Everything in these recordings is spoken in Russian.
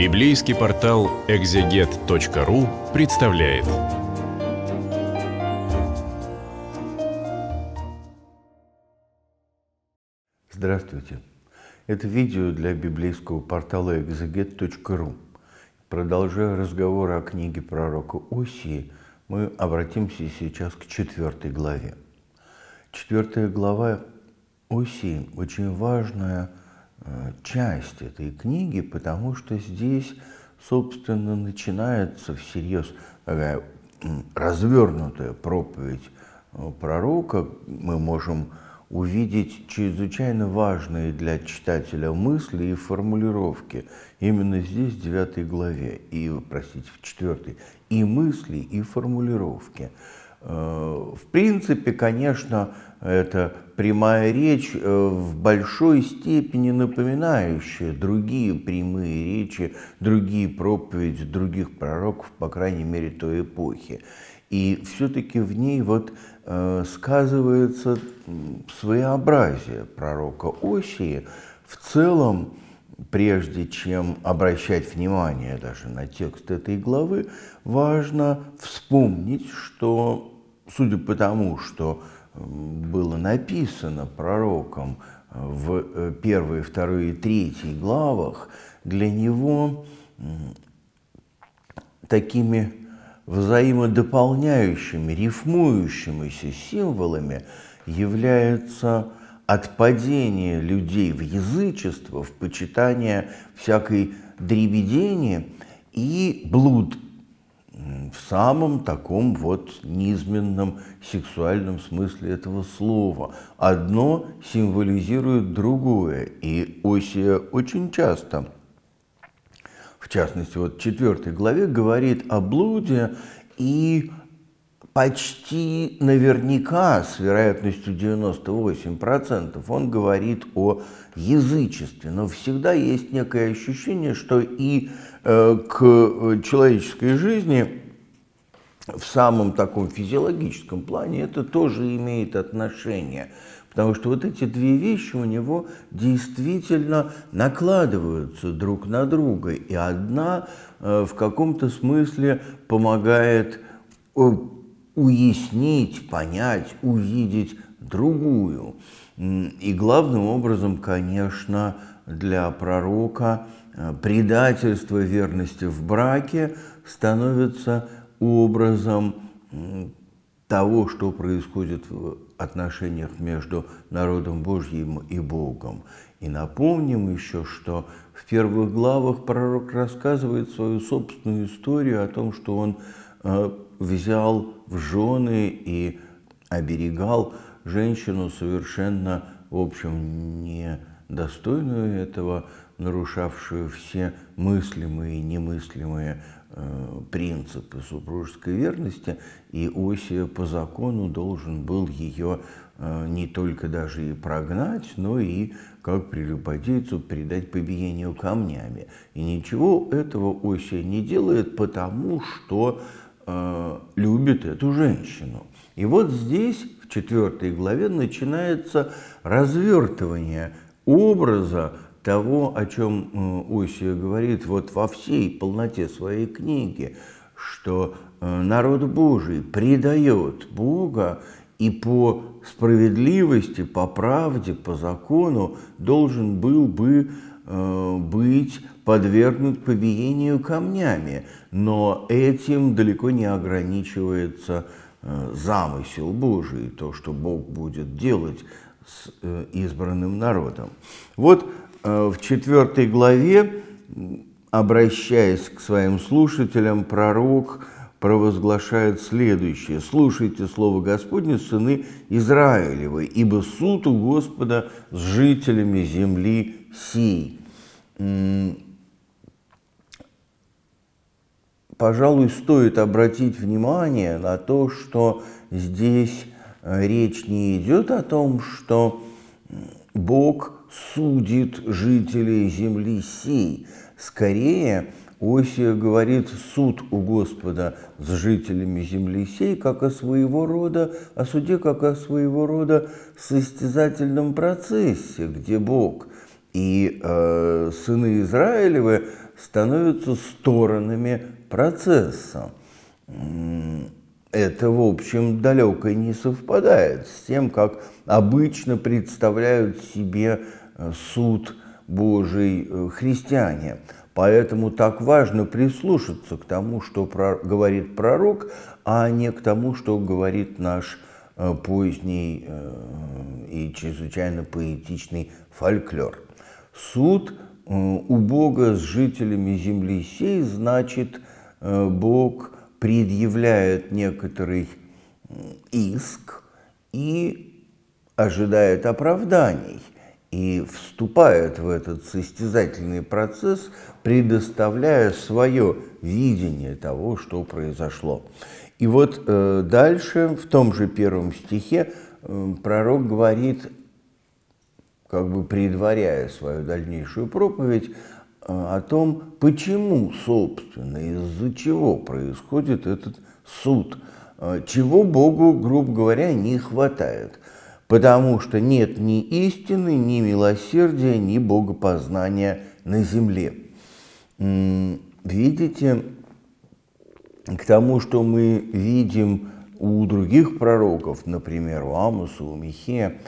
Библейский портал экзегет.ру представляет. Здравствуйте. Это видео для библейского портала экзегет.ру. Продолжая разговор о книге пророка Осии, мы обратимся сейчас к четвертой главе. Четвертая глава Осии – очень важная Э, часть этой книги, потому что здесь, собственно, начинается всерьез такая развернутая проповедь э, пророка. Мы можем увидеть чрезвычайно важные для читателя мысли и формулировки. Именно здесь, в 9 главе, и, простите, в 4, и мысли, и формулировки – Э, в принципе, конечно, это прямая речь э, в большой степени напоминающая другие прямые речи, другие проповеди других пророков, по крайней мере, той эпохи. И все-таки в ней вот э, сказывается своеобразие пророка Осии, в целом прежде чем обращать внимание даже на текст этой главы, важно вспомнить, что, судя по тому, что было написано пророком э, в э, первой, второй и третьей главах, для него такими взаимодополняющими, рифмующимися символами является от падения людей в язычество, в почитание всякой дребедения и блуд в самом таком вот низменном сексуальном смысле этого слова. Одно символизирует другое, и Осия очень часто, в частности, вот в четвертой главе говорит о блуде и почти наверняка с вероятностью 98% он говорит о язычестве, но всегда есть некое ощущение, что и э, к э, человеческой жизни в самом таком физиологическом плане это тоже имеет отношение. Потому что вот эти две вещи у него действительно накладываются друг на друга, и одна э, в каком-то смысле помогает э, уяснить, понять, увидеть другую. И главным образом, конечно, для пророка э, предательство верности в браке становится образом того, что происходит в отношениях между народом Божьим и Богом. И напомним еще, что в первых главах пророк рассказывает свою собственную историю о том, что он э, взял в жены и оберегал женщину совершенно, в общем, недостойную этого, нарушавшую все мыслимые и немыслимые э, принципы супружеской верности, и Осия по закону должен был ее э, не только даже и прогнать, но и, как прелюбодейцу, предать побиению камнями. И ничего этого Осия не делает, потому что Э, любит эту женщину. И вот здесь, в четвертой главе, начинается развертывание образа того, о чем э, Осия говорит вот во всей полноте своей книги, что э, народ Божий предает Бога и по справедливости, по правде, по закону должен был бы э, быть подвергнут побиению камнями, но этим далеко не ограничивается э, замысел Божий, то, что Бог будет делать с э, избранным народом. Вот э, в четвертой главе, обращаясь к своим слушателям, пророк провозглашает следующее. «Слушайте слово Господне, сыны Израилевы, ибо суд у Господа с жителями земли сей». пожалуй, стоит обратить внимание на то, что здесь э, речь не идет о том, что Бог судит жителей земли сей. Скорее, Осия говорит суд у Господа с жителями земли сей, как о своего рода, о суде, как о своего рода состязательном процессе, где Бог и э, сыны Израилевы становятся сторонами процесса. Это, в общем, далеко не совпадает с тем, как обычно представляют себе э, суд Божий э, христиане. Поэтому так важно прислушаться к тому, что говорит пророк, а не к тому, что говорит наш э, поздний и чрезвычайно поэтичный фольклор. Суд у Бога с жителями земли сей значит Э, Бог предъявляет некоторый иск и ожидает оправданий и вступает в этот состязательный процесс, предоставляя свое видение того, что произошло. И вот э, дальше, в том же первом стихе, э, пророк говорит, как бы предваряя свою дальнейшую проповедь, Э, о том, почему, собственно, из-за чего происходит этот суд, э, чего Богу, грубо говоря, не хватает, потому что нет ни истины, ни милосердия, ни богопознания на земле. Видите, к тому, что мы видим у других пророков, например, у Амуса, у Михея,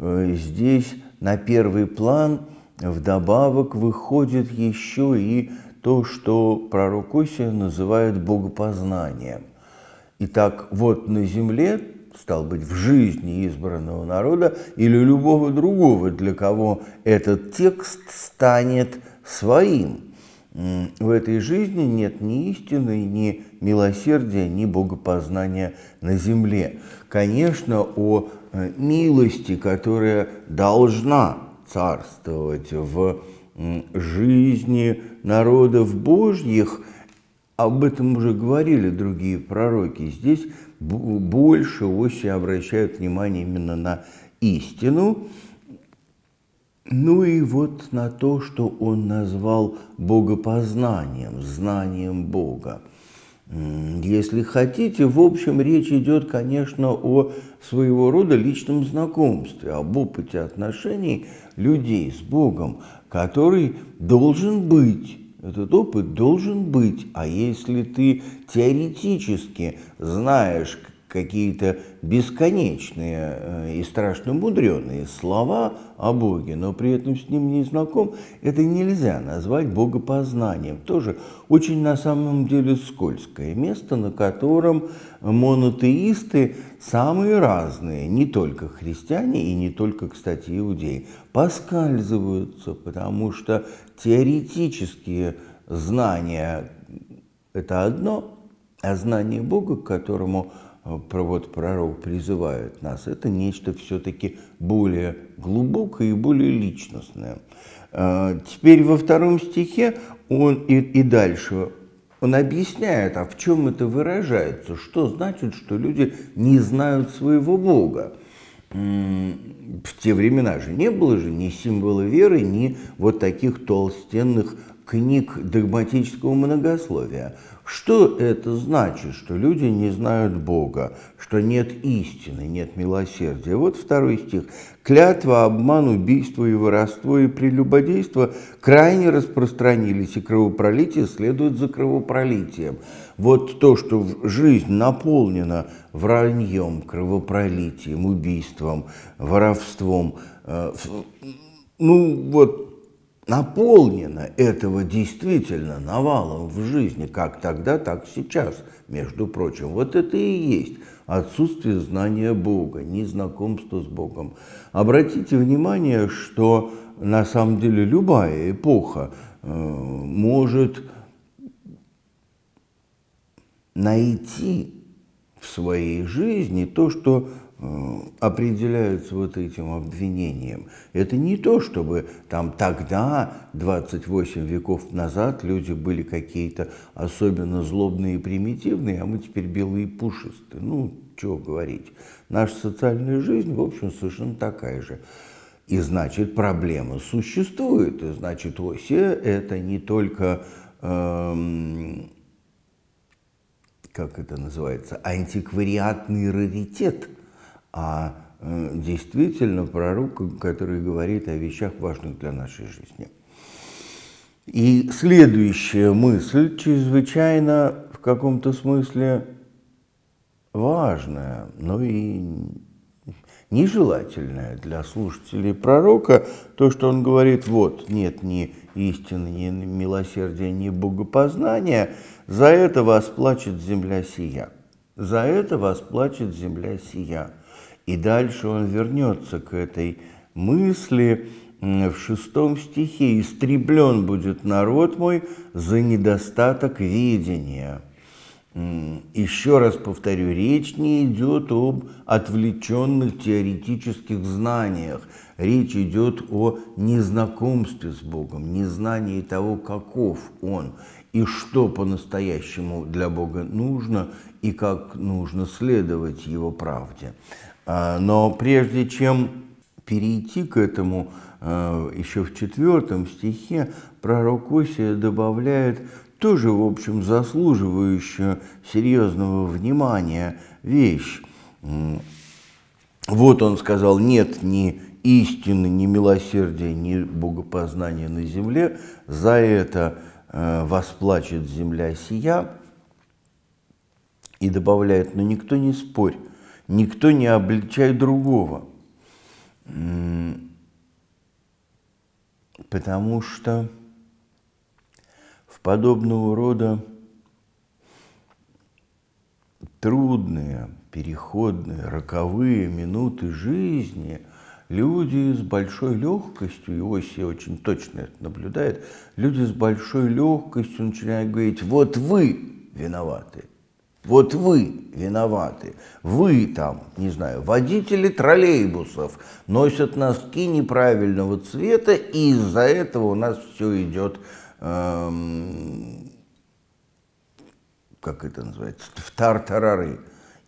э, здесь на первый план – Вдобавок выходит еще и то, что пророк Осия называет богопознанием. Итак, вот на земле, стал быть, в жизни избранного народа или любого другого, для кого этот текст станет своим. В этой жизни нет ни истины, ни милосердия, ни богопознания на земле. Конечно, о э, милости, которая должна царствовать в жизни народов Божьих, об этом уже говорили другие пророки. Здесь больше Оси обращают внимание именно на истину, ну и вот на то, что он назвал богопознанием, знанием Бога. Если хотите, в общем, речь идет, конечно, о своего рода личном знакомстве, об опыте отношений людей с Богом, который должен быть. Этот опыт должен быть, а если ты теоретически знаешь, какие-то бесконечные э, и страшно мудреные слова о Боге, но при этом с ним не знаком, это нельзя назвать богопознанием. Тоже очень на самом деле скользкое место, на котором монотеисты самые разные, не только христиане и не только, кстати, иудеи, поскальзываются, потому что теоретические знания – это одно, а знание Бога, к которому Э, вот пророк призывает нас, это нечто все-таки более глубокое и более личностное. Э, теперь во втором стихе он и, и дальше он объясняет, а в чем это выражается, что значит, что люди не знают своего Бога. В те времена же не было же ни символа веры, ни вот таких толстенных книг догматического многословия. Что это значит, что люди не знают Бога, что нет истины, нет милосердия? Вот второй стих. Клятва, обман, убийство и воровство и прелюбодейство крайне распространились, и кровопролитие следует за кровопролитием. Вот то, что жизнь наполнена враньем, кровопролитием, убийством, воровством, э, ну вот наполнена этого действительно навалом в жизни, как тогда, так сейчас, между прочим. Вот это и есть отсутствие знания Бога, незнакомство с Богом. Обратите внимание, что на самом деле любая эпоха э, может найти в своей жизни то, что определяются вот этим обвинением. Это не то, чтобы там тогда, 28 веков назад, люди были какие-то особенно злобные и примитивные, а мы теперь белые и пушистые. Ну, что говорить. Наша социальная жизнь, в общем, совершенно такая же. И значит, проблема существует. И значит, ОСЕ – это не только, эм, как это называется, антиквариатный раритет – а э, действительно пророк, который говорит о вещах, важных для нашей жизни. И следующая мысль чрезвычайно в каком-то смысле важная, но и нежелательная для слушателей пророка, то, что он говорит, вот, нет ни истины, ни милосердия, ни богопознания, за это вас плачет земля сия. За это вас плачет земля сия. И дальше он вернется к этой мысли в шестом стихе «Истреблен будет народ мой за недостаток видения». Еще раз повторю, речь не идет об отвлеченных теоретических знаниях. Речь идет о незнакомстве с Богом, незнании того, каков Он, и что по-настоящему для Бога нужно, и как нужно следовать Его правде. А, но прежде чем перейти к этому, а, еще в четвертом стихе пророк Осия добавляет тоже, в общем, заслуживающую серьезного внимания вещь. Вот он сказал, нет ни истины, ни милосердия, ни богопознания на земле, за это а, восплачет земля сия. И добавляет, но никто не спорь, Никто не обличает другого. Потому что в подобного рода трудные, переходные, роковые минуты жизни – люди с большой легкостью, и все очень точно это наблюдает, люди с большой легкостью начинают говорить, вот вы виноваты. Вот вы виноваты. Вы там, не знаю, водители троллейбусов носят носки неправильного цвета, и из-за этого у нас все идет, эм, как это называется, в тартарары.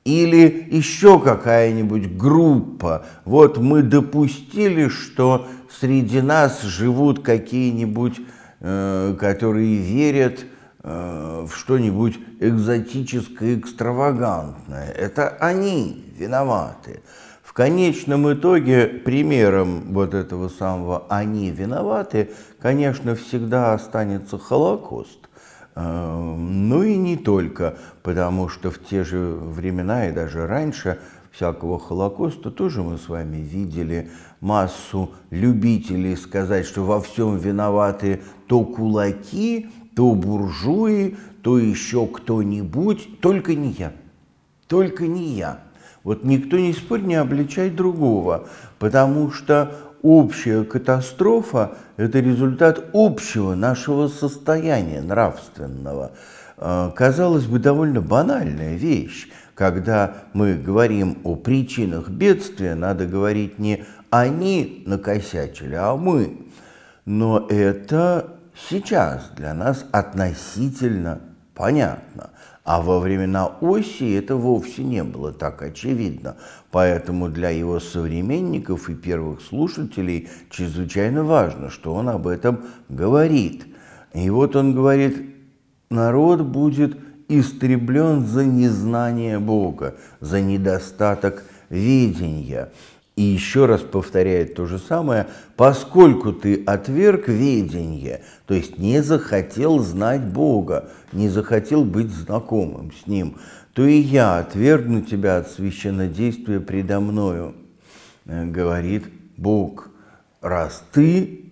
Или еще какая-нибудь группа. Вот мы допустили, что среди нас живут какие-нибудь, э, которые верят, Э, в что-нибудь экзотическое, экстравагантное. Это они виноваты. В конечном итоге примером вот этого самого «они виноваты», конечно, всегда останется Холокост. Э, ну и не только, потому что в те же времена и даже раньше всякого Холокоста тоже мы с вами видели массу любителей сказать, что во всем виноваты то кулаки, то буржуи, то еще кто-нибудь, только не я. Только не я. Вот никто не спорь, не обличай другого, потому что общая катастрофа – это результат общего нашего состояния нравственного. А, казалось бы, довольно банальная вещь. Когда мы говорим о причинах бедствия, надо говорить не «они накосячили», а «мы». Но это сейчас для нас относительно понятно. А во времена Оси это вовсе не было так очевидно, поэтому для его современников и первых слушателей чрезвычайно важно, что он об этом говорит. И вот он говорит, народ будет истреблен за незнание Бога, за недостаток видения. И еще раз повторяет то же самое, поскольку ты отверг ведение, то есть не захотел знать Бога, не захотел быть знакомым с Ним, то и я отвергну тебя от священнодействия предо мною, э, говорит Бог. Раз ты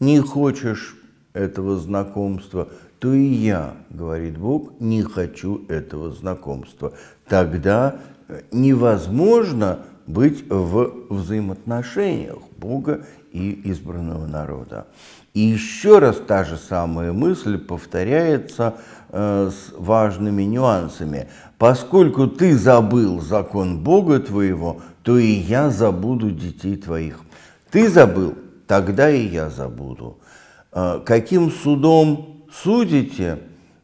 не хочешь этого знакомства, то и я, говорит Бог, не хочу этого знакомства. Тогда э, невозможно быть в взаимоотношениях Бога и избранного народа. И еще раз та же самая мысль повторяется э, с важными нюансами. Поскольку ты забыл закон Бога твоего, то и я забуду детей твоих. Ты забыл, тогда и я забуду. Э, каким судом судите,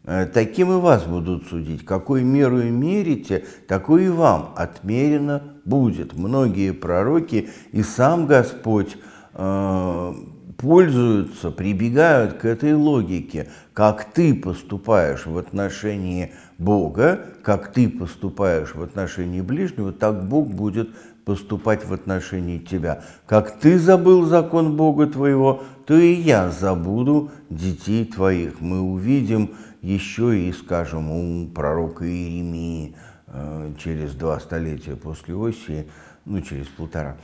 э, таким и вас будут судить. Какой меру мерите, такой и вам отмерено будет. Многие пророки и сам Господь э, пользуются, прибегают к этой логике. Как ты поступаешь в отношении Бога, как ты поступаешь в отношении ближнего, так Бог будет поступать в отношении тебя. Как ты забыл закон Бога твоего, то и я забуду детей твоих. Мы увидим еще и, скажем, у пророка Иеремии – Э, через два столетия после оси, ну, через полтора,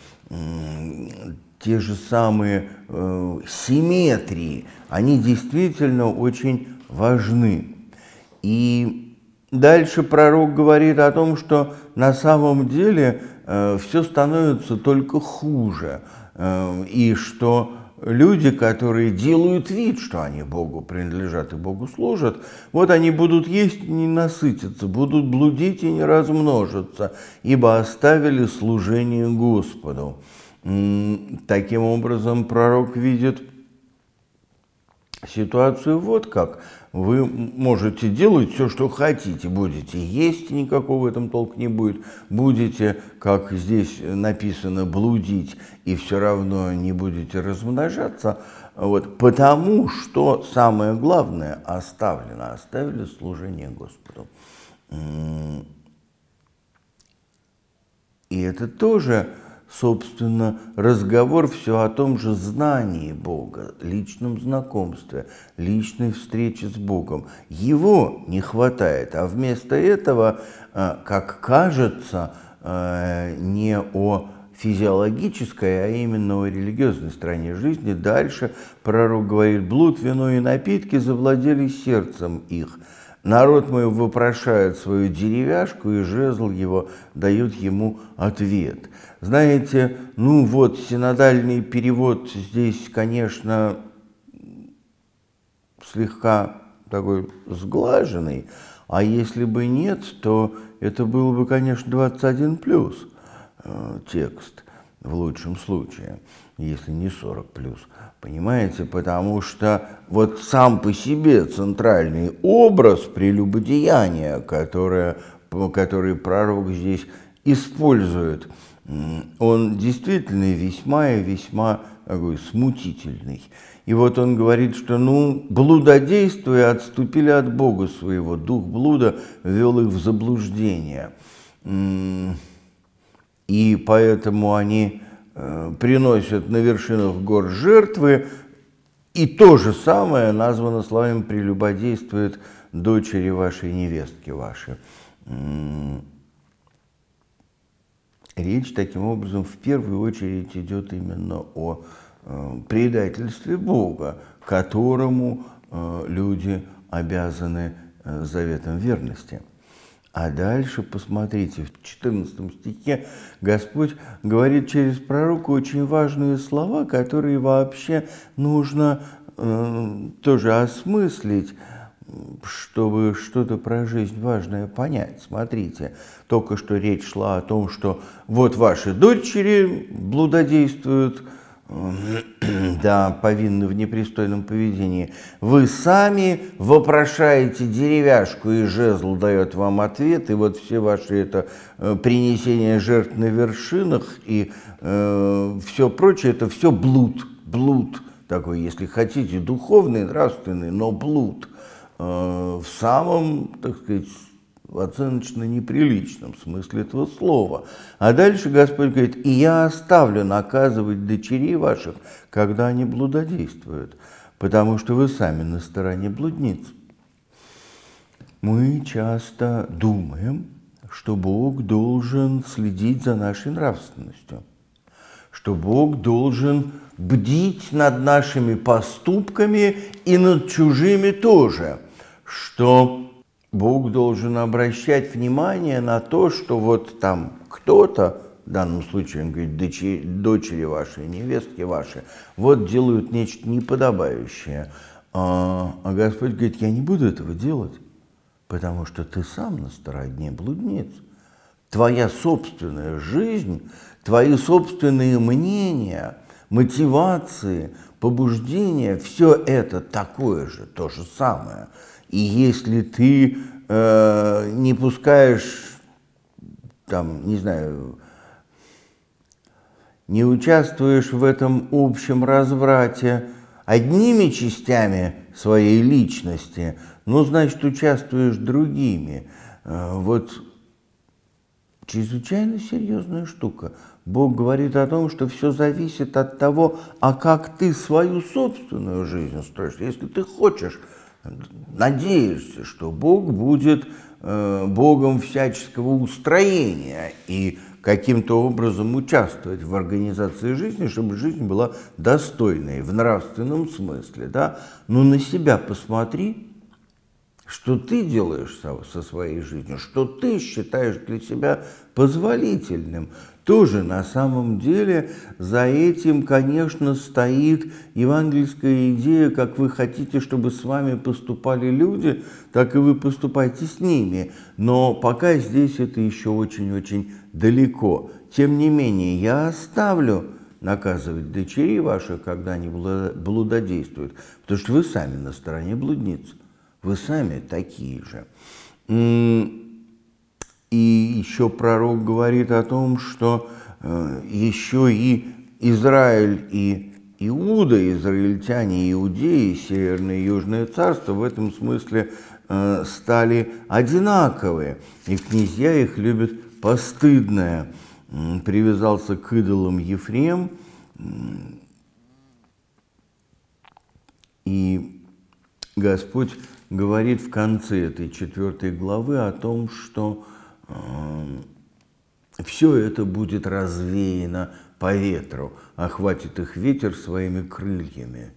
те же самые э, симметрии, они действительно очень важны. И дальше пророк говорит о том, что на самом деле э, все становится только хуже, и что люди, которые делают вид, что они Богу принадлежат и Богу служат, вот они будут есть и не насытиться, будут блудить и не размножиться, ибо оставили служение Господу. Таким образом, пророк видит – ситуацию вот как. Вы можете делать все, что хотите. Будете есть, никакого в этом толк не будет. Будете, как здесь написано, блудить, и все равно не будете размножаться. Вот, потому что самое главное оставлено. Оставили служение Господу. И это тоже собственно, разговор все о том же знании Бога, личном знакомстве, личной встрече с Богом. Его не хватает, а вместо этого, э, как кажется, э, не о физиологической, а именно о религиозной стороне жизни. Дальше пророк говорит, блуд, вино и напитки завладели сердцем их. Народ мой вопрошает свою деревяшку, и жезл его дают ему ответ. Знаете, ну вот, синодальный перевод здесь, конечно, слегка такой сглаженный, а если бы нет, то это было бы, конечно, 21 плюс э, текст в лучшем случае, если не 40 плюс. Понимаете, потому что вот сам по себе центральный образ прелюбодеяния, которое, который пророк здесь использует, он действительно весьма и весьма такой смутительный. И вот он говорит, что ну, блудодействуя, отступили от Бога своего, дух блуда ввел их в заблуждение. И поэтому они э, приносят на вершинах гор жертвы, и то же самое названо словами «прелюбодействует дочери вашей невестки вашей». Речь таким образом в первую очередь идет именно о э, предательстве Бога, которому э, люди обязаны э, заветом верности. А дальше, посмотрите, в 14 стихе Господь говорит через пророка очень важные слова, которые вообще нужно э, тоже осмыслить чтобы что-то про жизнь важное понять. Смотрите, только что речь шла о том, что вот ваши дочери блудодействуют, да, повинны в непристойном поведении. Вы сами вопрошаете деревяшку, и жезл дает вам ответ, и вот все ваши это э, принесение жертв на вершинах и э, все прочее, это все блуд, блуд такой, если хотите, духовный, нравственный, но блуд – Э, в самом, так сказать, оценочно неприличном смысле этого слова. А дальше Господь говорит, и я оставлю наказывать дочерей ваших, когда они блудодействуют, потому что вы сами на стороне блудниц. Мы часто думаем, что Бог должен следить за нашей нравственностью – что Бог должен бдить над нашими поступками и над чужими тоже, что Бог должен обращать внимание на то, что вот там кто-то, в данном случае, он говорит, дочери, дочери ваши, невестки ваши, вот делают нечто неподобающее. А, а Господь говорит, я не буду этого делать, потому что ты сам на стороне блудниц. Твоя собственная жизнь твои собственные мнения, мотивации, побуждения, все это такое же, то же самое. И если ты э, не пускаешь, там, не знаю, не участвуешь в этом общем разврате одними частями своей личности, ну, значит, участвуешь другими. Э, вот чрезвычайно серьезная штука. Бог говорит о том, что все зависит от того, а как ты свою собственную жизнь строишь. Если ты хочешь, надеешься, что Бог будет э, Богом всяческого устроения и каким-то образом участвовать в организации жизни, чтобы жизнь была достойной в нравственном смысле. Да? Но на себя посмотри, что ты делаешь со, со своей жизнью, что ты считаешь для себя позволительным, тоже на самом деле за этим, конечно, стоит евангельская идея, как вы хотите, чтобы с вами поступали люди, так и вы поступайте с ними. Но пока здесь это еще очень-очень далеко. Тем не менее, я оставлю наказывать дочерей ваших, когда они блудодействуют, потому что вы сами на стороне блудниц, вы сами такие же. И еще пророк говорит о том, что э, еще и Израиль и Иуда, израильтяне, иудеи, Северное и Южное царство в этом смысле э, стали одинаковые, и князья их любят постыдное. Привязался к идолам Ефрем, и Господь говорит в конце этой четвертой главы о том, что все это будет развеяно по ветру, охватит а их ветер своими крыльями.